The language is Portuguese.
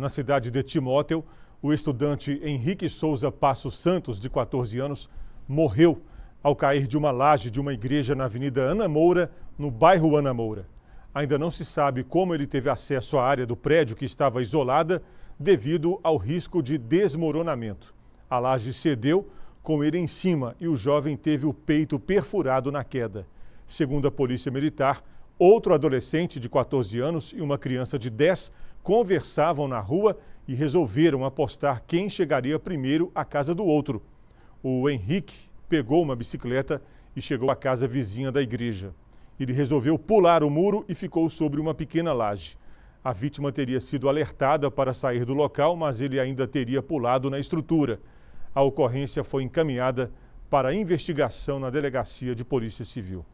Na cidade de Timóteo, o estudante Henrique Souza Passos Santos, de 14 anos, morreu ao cair de uma laje de uma igreja na Avenida Ana Moura, no bairro Ana Moura. Ainda não se sabe como ele teve acesso à área do prédio que estava isolada devido ao risco de desmoronamento. A laje cedeu com ele em cima e o jovem teve o peito perfurado na queda. Segundo a Polícia Militar, Outro adolescente de 14 anos e uma criança de 10 conversavam na rua e resolveram apostar quem chegaria primeiro à casa do outro. O Henrique pegou uma bicicleta e chegou à casa vizinha da igreja. Ele resolveu pular o muro e ficou sobre uma pequena laje. A vítima teria sido alertada para sair do local, mas ele ainda teria pulado na estrutura. A ocorrência foi encaminhada para investigação na Delegacia de Polícia Civil.